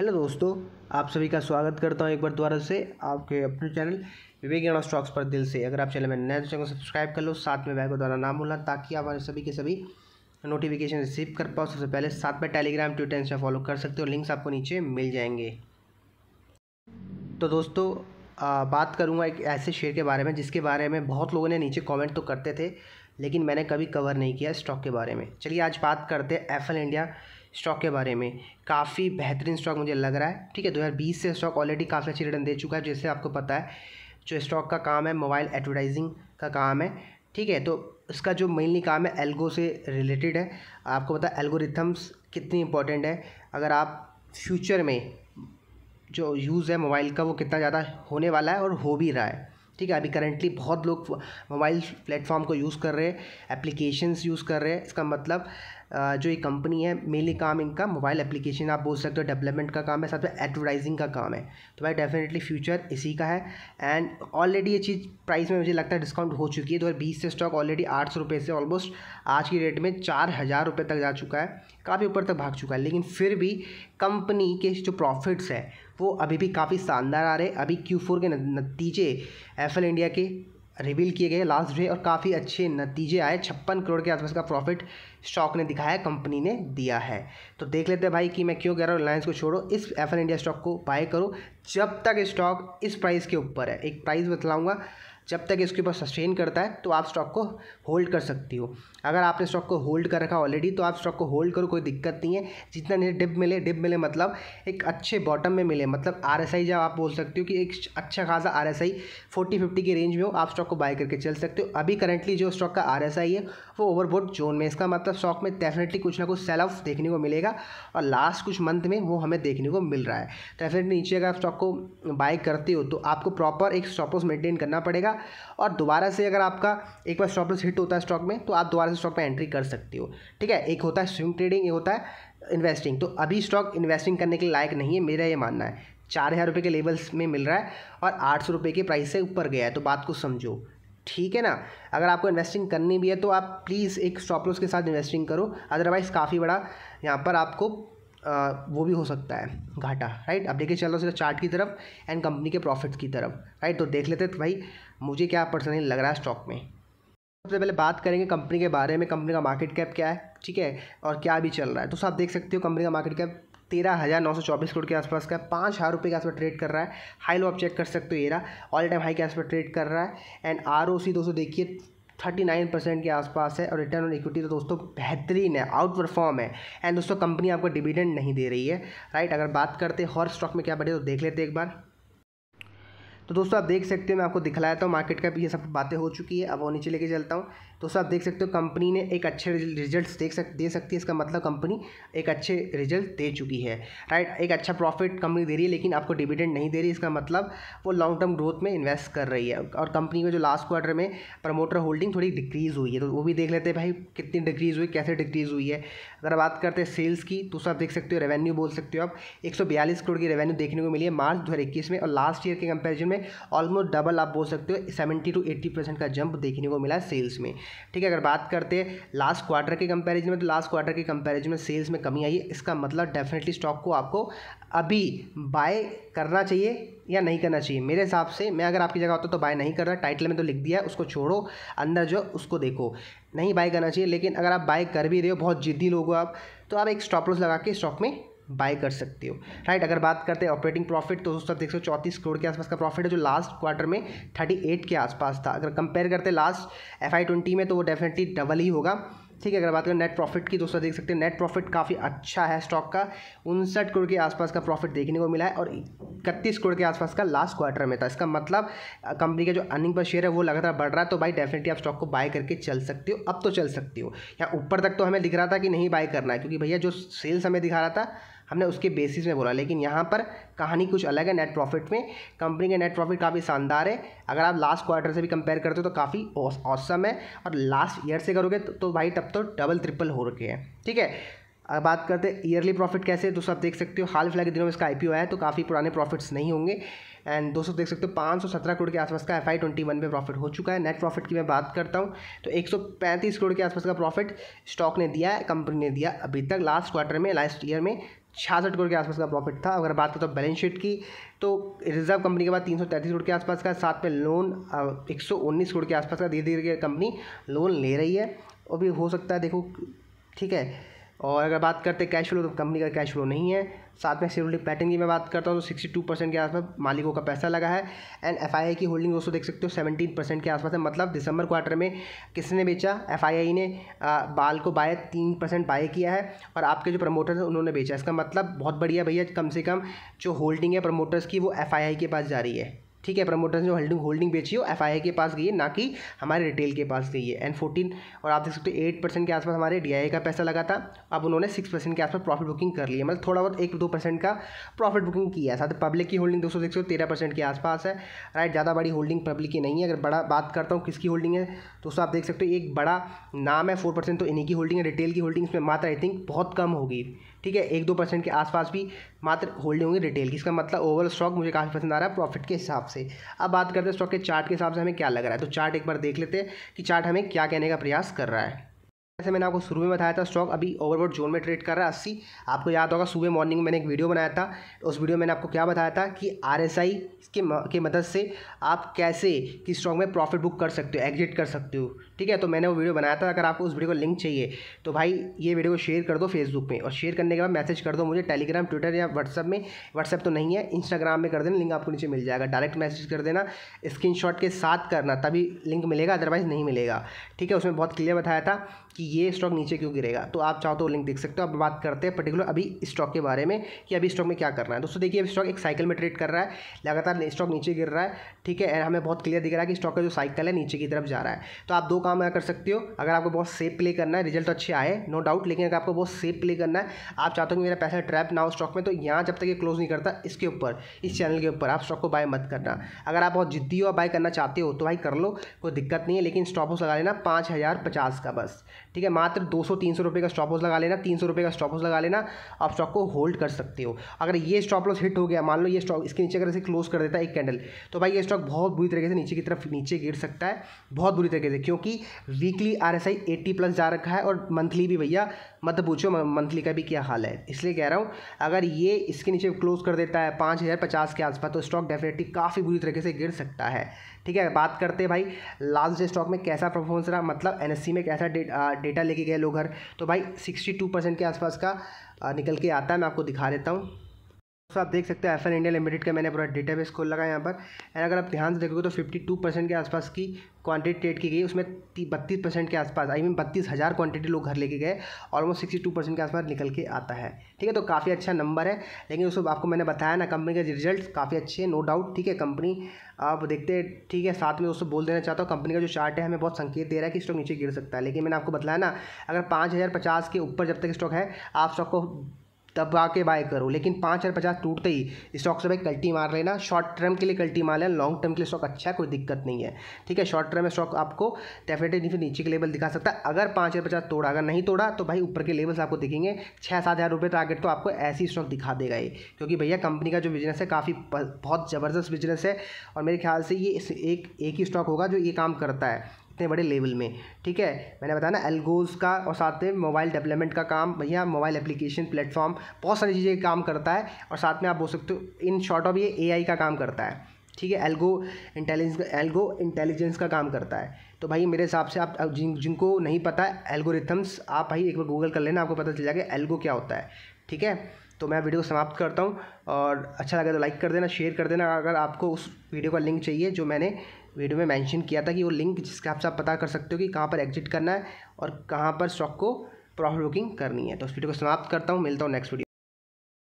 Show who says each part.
Speaker 1: hello दोस्तों आप सभी का स्वागत करता हूं एक बार दोबारा से आपके अपने चैनल विवेक स्टॉक्स पर दिल से अगर आप चैनल में नए तो चैनल को सब्सक्राइब कर लो साथ में बैगो को द्वारा नाम भूलना ताकि आप हमारे सभी के सभी नोटिफिकेशन रिसीव कर पाओ सबसे पहले साथ में टेलीग्राम ट्विटर इंस्टा फॉलो कर सकते हो लिंक्स आपको नीचे मिल जाएंगे तो दोस्तों आ, बात करूँगा एक ऐसे शेयर के बारे में जिसके बारे में बहुत लोगों ने नीचे कॉमेंट तो करते थे लेकिन मैंने कभी कवर नहीं किया स्टॉक के बारे में चलिए आज बात करते हैं एफ इंडिया स्टॉक के बारे में काफ़ी बेहतरीन स्टॉक मुझे लग रहा है ठीक है 2020 से स्टॉक ऑलरेडी काफ़ी अच्छी रिटर्न दे चुका है जैसे आपको पता है जो स्टॉक का काम है मोबाइल एडवर्टाइजिंग का काम है ठीक है तो इसका जो मेनली काम है एल्गो से रिलेटेड है आपको पता है एल्गोरिथम्स कितनी इंपॉर्टेंट है अगर आप फ्यूचर में जो यूज़ है मोबाइल का वो कितना ज़्यादा होने वाला है और हो भी रहा है ठीक है अभी करेंटली बहुत लोग मोबाइल प्लेटफॉर्म को यूज़ कर रहे हैं एप्लीकेशंस यूज़ कर रहे हैं इसका मतलब जो ये कंपनी है मेनली काम इनका मोबाइल एप्लीकेशन आप बोल सकते हो डेवलपमेंट का काम है साथ में एडवर्टाइजिंग का काम है तो भाई डेफिनेटली फ्यूचर इसी का है एंड ऑलरेडी ये चीज़ प्राइस में मुझे लगता है डिस्काउंट हो चुकी है दो हज़ार बीस से स्टॉक ऑलरेडी आठ सौ रुपये से ऑलमोस्ट आज की डेट में चार हज़ार रुपये तक जा चुका है काफ़ी ऊपर तक भाग चुका है लेकिन फिर भी कंपनी के जो प्रॉफिट्स है वो अभी भी काफ़ी शानदार आ रहे हैं अभी क्यू फोर के नतीजे एफ एल इंडिया के रिवील किए गए लास्ट डे और काफ़ी अच्छे नतीजे आए छप्पन करोड़ के आसपास का प्रॉफिट स्टॉक ने दिखाया कंपनी ने दिया है तो देख लेते हैं भाई कि मैं क्यों कह रहा हूँ रिलायंस को छोड़ो इस एफ एल इंडिया स्टॉक को बाय करो जब तक स्टॉक इस प्राइस के ऊपर है एक प्राइस बतलाऊँगा जब तक इसके ऊपर सस्टेन करता है तो आप स्टॉक को होल्ड कर सकती हो अगर आपने स्टॉक को होल्ड कर रखा ऑलरेडी तो आप स्टॉक को होल्ड करो कोई दिक्कत नहीं है जितना नहीं डिप मिले डिप मिले मतलब एक अच्छे बॉटम में मिले मतलब आर एस आई जब आप बोल सकते हो कि एक अच्छा खासा R S I forty fifty की रेंज में हो आप स्टॉक को बाय करके चल सकते हो अभी करेंटली जो स्टॉक का आर एस आई है वो ओवरबोर्ड जोन में इसका मतलब स्टॉक में डेफिनेटली कुछ ना कुछ सेल ऑफ देखने को मिलेगा और लास्ट कुछ मंथ में वो हमें देखने को मिल रहा है डेफिनेटली नीचे अगर आप स्टॉक को बाय करते हो तो आपको प्रॉपर एक स्टॉप मेंटेन करना पड़ेगा और दोबारा से अगर आपका एक बार स्टॉप लॉस हिट होता है स्टॉक में तो आप दोबारा से स्टॉक में एंट्री कर सकते हो ठीक है एक होता है स्विंग ट्रेडिंग एक होता है इन्वेस्टिंग तो अभी स्टॉक इन्वेस्टिंग करने के लायक नहीं है मेरा ये मानना है चार हज़ार रुपये के लेवल्स में मिल रहा है और आठ सौ रुपये के प्राइस से ऊपर गया है तो बात को समझो ठीक है ना अगर आपको इन्वेस्टिंग करनी भी है तो आप प्लीज़ एक स्टॉप लॉस के साथ इन्वेस्टिंग करो अदरवाइज़ काफ़ी बड़ा यहाँ पर आपको वो भी हो सकता है घाटा राइट अब देखिए चलो सिर्फ चार्ट की तरफ एंड कंपनी के प्रॉफिट की तरफ राइट तो देख लेते भाई मुझे क्या पर्सनली लग रहा है स्टॉक में सबसे पहले बात करेंगे कंपनी के बारे में कंपनी का मार्केट कैप क्या है ठीक है और क्या भी चल रहा है तो आप देख सकते हो कंपनी का मार्केट कैप तेरह हज़ार नौ सौ चौबीस करोड़ के आसपास का पाँच हज़ार रुपये के आसपास ट्रेड कर रहा है हाई लो आप चेक कर सकते हो येरा ऑल टाइम हाई के आसपास ट्रेड कर रहा है एंड आर ओ सी दोस्तों देखिए थर्टी नाइन परसेंट के आसपास है और रिटर्न ऑन इक्विटी तो दोस्तों बेहतरीन है आउट परफॉर्म है एंड दोस्तों कंपनी आपको डिविडेंड नहीं दे रही है राइट अगर बात करते हैं हॉर स्टॉक में क्या बढ़े तो देख लेते एक बार तो दोस्तों आप देख सकते हो मैं आपको दिखलाया था मार्केट का भी ये सब बातें हो चुकी है अब वो नीचे लेके चलता हूँ तो सर आप देख सकते हो कंपनी ने एक अच्छे रिजल्ट्स देख सक दे सकती है इसका मतलब कंपनी एक अच्छे रिजल्ट दे चुकी है राइट एक अच्छा प्रॉफिट कंपनी दे रही है लेकिन आपको डिविडेंड नहीं दे रही इसका मतलब वो लॉन्ग टर्म ग्रोथ में इन्वेस्ट कर रही है और कंपनी में जो लास्ट क्वार्टर में प्रमोटर होल्डिंग थोड़ी डिक्रीज़ हुई है तो वो भी देख लेते हैं भाई कितनी डिक्रीज़ हुई कैसे डिक्रीज़ हुई है अगर बात करते हैं सेल्स की तो आप देख सकते हो रेवेन्यू बोल सकते हो आप एक करोड़ की रेवेन्यू देखने को मिली है मार्च दो में और लास्ट ईयर के कंपेरिजन में ऑलमोस्ट डबल आप बोल सकते हो सेवेंटी टू एट्टी परसेंट का जंप देखने को मिला है सेल्स में ठीक है अगर बात करते हैं लास्ट क्वार्टर के कंपैरिजन में तो लास्ट क्वार्टर के कंपैरिजन में सेल्स में कमी आई है इसका मतलब डेफिनेटली स्टॉक को आपको अभी बाय करना चाहिए या नहीं करना चाहिए मेरे हिसाब से मैं अगर आपकी जगह होता तो बाय नहीं कर रहा टाइटल में तो लिख दिया है उसको छोड़ो अंदर जो उसको देखो नहीं बाय करना चाहिए लेकिन अगर आप बाय कर भी रहे हो बहुत जिद्दी लोग हो आप तो आप एक स्टॉप लॉस लगा के स्टॉक में बाय कर सकते हो राइट अगर बात करते हैं ऑपरेटिंग प्रॉफिट तो दोस्तों देख सौ चौंतीस करोड़ के आसपास का प्रॉफिट है जो लास्ट क्वार्टर में थर्टी एट के आसपास था अगर कंपेयर करते लास्ट एफ आई ट्वेंटी में तो वो डेफिनेटली डबल ही होगा ठीक है अगर बात करें नेट प्रॉफिट की दोस्तों देख सकते हैं नेट प्रॉफिट काफ़ी अच्छा है स्टॉक का उनसठ करोड़ के आसपास का प्रॉफिट देखने को मिला है और इकतीस करोड़ के आसपास का लास्ट क्वार्टर में था इसका मतलब कंपनी का जो अर्निंग पर शेयर है वो लगातार बढ़ रहा है तो भाई डेफिनेटली आप स्टॉक को बाय करके चल सकते हो अब तो चल सकते हो या ऊपर तक तो हमें दिख रहा था कि नहीं बाय करना है क्योंकि भैया जो सेल्स हमें दिखा रहा था हमने उसके बेसिस में बोला लेकिन यहाँ पर कहानी कुछ अलग है नेट प्रॉफिट में कंपनी का नेट प्रॉफिट काफ़ी शानदार है अगर आप लास्ट क्वार्टर से भी कंपेयर करते हो तो काफ़ी औसम है और लास्ट ईयर से करोगे तो, तो भाई तब तो डबल ट्रिपल हो रखे हैं ठीक है अब बात करते हैं ईयरली प्रॉफिट कैसे है दोस्तों आप देख सकते हो हाल फिलहाल के दिनों में इसका आई आया है तो काफ़ी पुराने प्रॉफिट्स नहीं होंगे एंड दोस्तों देख सकते हो पाँच सौ सत्रह करोड़ के आसपास का एफ आई ट्वेंटी वन में प्रॉफिट हो चुका है नेट प्रॉफिट की मैं बात करता हूँ तो एक सौ पैंतीस करोड़ के आसपास का प्रॉफिट स्टॉक ने दिया है कंपनी ने दिया अभी तक लास्ट क्वार्टर में लास्ट ईयर में छियासठ करोड़ के आसपास का प्रॉफिट था अगर बात करता हूँ बैलेंस शीट की तो रिजर्व कंपनी के बाद तीन सौ तैंतीस करोड़ के आसपास का साथ में लोन एक सौ उन्नीस करोड़ के आसपास का धीरे धीरे कंपनी लोन ले रही है और भी हो सकता है देखो ठीक है और अगर बात करते कैश फ्लो तो कंपनी का कैश फ्लो नहीं है साथ में शेयर पैटर्न की मैं बात करता हूँ तो सिक्सटी टू परसेंट के आसपास मालिकों का पैसा लगा है एंड एफ आई आई की होल्डिंग दोस्तों देख सकते हो सेवेंटीन परसेंट के आसपास है मतलब दिसंबर क्वार्टर में किसने बेचा एफ आई आई ने आ, बाल को बाय तीन परसेंट बाय किया है और आपके जो प्रमोटर्स हैं उन्होंने बेचा इसका मतलब बहुत बढ़िया भैया कम से कम जो होल्डिंग है प्रमोटर्स की वो एफ आई आई के पास जा रही है ठीक है प्रमोटर्स जो होल्डिंग होल्डिंग बेची हो एफ के पास गई है ना कि हमारे रिटेल के पास गई है एंड फोर्टीन और आप देख सकते हो एट परसेंट के आसपास हमारे डी का पैसा लगा था अब उन्होंने सिक्स परसेंट के आसपास प्रॉफिट बुकिंग कर लिया मतलब थोड़ा बहुत एक दो परसेंट का प्रॉफिट बुकिंग किया है साथ पब्लिक की होल्डिंग दोस्तों देख सकते तेरह परसेंट के आसपास है राइट ज़्यादा बड़ी होल्डिंग पब्लिक की नहीं है अगर बड़ा बात करता हूँ किसकी होल्डिंग है दोस्तों आप देख सकते हो एक बड़ा नाम है फोर परसेंट तो इन्हीं की होल्डिंग है रिटेल की होल्डिंग इसमें मात्र आई थिंक बहुत कम होगी ठीक है एक दो परसेंट के आसपास भी मात्र होल्डिंग होंगी रिटेल की इसका मतलब ओवरऑल स्टॉक मुझे काफ़ी पसंद आ रहा है प्रॉफिट के हिसाब से अब बात करते हैं स्टॉक के चार्ट के हिसाब से हमें क्या लग रहा है तो चार्ट एक बार देख लेते हैं कि चार्ट हमें क्या कहने का प्रयास कर रहा है जैसे मैंने आपको शुरू में बताया था स्टॉक अभी ओवरबोर्ड जोन में ट्रेड कर रहा है अस्सी आपको याद होगा सुबह मॉर्निंग में मैंने एक वीडियो बनाया था उस वीडियो में मैंने आपको क्या बताया था कि आर एस आई के के मदद से आप कैसे किस स्टॉक में प्रॉफिट बुक कर सकते हो एग्जिट कर सकते हो ठीक है तो मैंने वो वीडियो बनाया था अगर आपको उस वीडियो का लिंक चाहिए तो भाई ये वीडियो को शेयर कर दो फेसबुक में और शेयर करने के बाद मैसेज कर दो मुझे टेलीग्राम ट्विटर या व्हाट्सअप में व्हाट्सअप तो नहीं है इंस्टाग्राम में कर देना लिंक आपको नीचे मिल जाएगा डायरेक्ट मैसेज कर देना शॉट के साथ करना तभी लिंक मिलेगा अदरवाइज नहीं मिलेगा ठीक है उसमें बहुत क्लियर बताया था कि ये स्टॉक नीचे क्यों गिरेगा तो आप चाहो तो लिंक देख सकते हो अब बात करते हैं पर्टिकुलर अभी स्टॉक के बारे में कि अभी स्टॉक में क्या करना है दोस्तों देखिए अभी स्टॉक एक साइकिल में ट्रेड कर रहा है लगातार स्टॉक नीचे गिर रहा है ठीक है हमें बहुत क्लियर दिख रहा है कि स्टॉक का जो साइकिल है नीचे की तरफ जा रहा है तो आप दो काम कर सकते हो अगर आपको बहुत सेफ प्ले करना है रिजल्ट तो अच्छे आए नो डाउट लेकिन अगर आपको बहुत सेफ प्ले करना है आप चाहते हो कि मेरा पैसा ट्रैप ना हो स्टॉक में तो यहाँ जब तक ये क्लोज नहीं करता इसके ऊपर इस चैनल के ऊपर आप स्टॉक को बाय मत करना अगर आप बहुत जिद्दी हो बाय करना चाहते हो तो भाई कर लो कोई दिक्कत नहीं है लेकिन स्टॉप लगा लेना पाँच हज़ार पचास का बस ठीक ठीक है मात्र दो सौ तीन सौ रुपये का स्टॉप लॉस लगा लेना तीन सौ रुपये का स्टॉप लॉस लगा लेना आप स्टॉक को होल्ड कर सकते हो अगर ये स्टॉप लॉस हिट हो गया मान लो ये स्टॉक इसके नीचे अगर इसे क्लोज कर देता है एक कैंडल तो भाई ये स्टॉक बहुत बुरी तरीके से नीचे की तरफ नीचे गिर सकता है बहुत बुरी तरीके से क्योंकि weekly R S I eighty plus जा रखा है और मंथली भी भैया मत पूछो मंथली का भी क्या हाल है इसलिए कह रहा हूँ अगर ये इसके नीचे क्लोज कर देता है पाँच हज़ार पचास के आसपास तो स्टॉक डेफिनेटली काफ़ी बुरी तरीके से गिर सकता है ठीक है बात करते हैं भाई लास्ट डे स्टॉक में कैसा परफॉर्मेंस रहा मतलब एन में कैसा डे, डेटा लेके गए लोग घर तो भाई सिक्सटी के आसपास का निकल के आता है मैं आपको दिखा देता हूँ तो आप देख सकते हैं एफएल इंडिया लिमिटेड का मैंने पूरा डेटाबेस खोल लगा यहाँ पर एंड अगर आप ध्यान से देखोगे तो 52 परसेंट के आसपास की क्वांटिटी ट्रेड की गई उसमें बत्तीस परसेंट के आसपास आई मीन बत्तीस हज़ार क्वांटिटी लोग घर लेके गए ऑलमोस्ट सिक्सटी टू परसेंट के आसपास निकल के आता है ठीक है तो काफ़ी अच्छा नंबर है लेकिन उसको आपको मैंने बताया ना कंपनी के रिजल्ट काफ़ी अच्छे हैं नो डाउट ठीक है कंपनी आप देखते हैं ठीक है साथ में दोस्तों बोल देना चाहता हूँ कंपनी का जो चार्ट है हमें बहुत संकेत दे रहा है कि स्टॉक नीचे गिर सकता है लेकिन मैंने आपको बताया ना अगर पाँच हज़ार पचास के ऊपर जब तक स्टॉक है आप स्टॉक को तब आके बाय करो लेकिन पाँच हज़ार पचास टूटते ही स्टॉक से भाई कल्टी मार लेना शॉर्ट टर्म के लिए कल्टी मार लेना लॉन्ग टर्म के लिए स्टॉक अच्छा है कोई दिक्कत नहीं है ठीक है शॉर्ट टर्म में स्टॉक आपको डेफिनेटली फिर नीचे के लेवल दिखा सकता है अगर पाँच हज़ार पचास तोड़ा अगर नहीं तोड़ा तो भाई ऊपर के लेवल्स आपको दिखेंगे छः सात हज़ार रुपये टारगेट तो आपको ऐसी स्टॉक दिखा देगा ये क्योंकि भैया कंपनी का जो बिजनेस है काफ़ी बहुत ज़बरदस्त बिजनेस है और मेरे ख्याल से ये एक एक ही स्टॉक होगा जो ये काम करता है इतने बड़े लेवल में ठीक है मैंने बताया ना एल्गोज का और साथ में मोबाइल डेवलपमेंट का काम भैया मोबाइल एप्लीकेशन प्लेटफॉर्म बहुत सारी चीज़ें काम करता है और साथ में आप बोल सकते हो इन शॉर्ट ऑफ ये ए का काम करता है ठीक है एल्गो इंटेलिजेंस एल्गो इंटेलिजेंस का काम करता है तो भाई मेरे हिसाब से आप जिन जिनको नहीं पता है एल्गोरिथम्स आप भाई एक बार गूगल कर लेना आपको पता चल जाएगा एल्गो क्या होता है ठीक है तो मैं वीडियो को समाप्त करता हूँ और अच्छा लगे तो लाइक कर देना शेयर कर देना अगर आपको उस वीडियो का लिंक चाहिए जो मैंने वीडियो में मेंशन किया था कि वो लिंक जिसके आप आप पता कर सकते हो कि कहाँ पर एग्जिट करना है और कहाँ पर स्टॉक को प्रॉफिट बुकिंग करनी है तो उस वीडियो को समाप्त करता हूँ मिलता हूँ नेक्स्ट वीडियो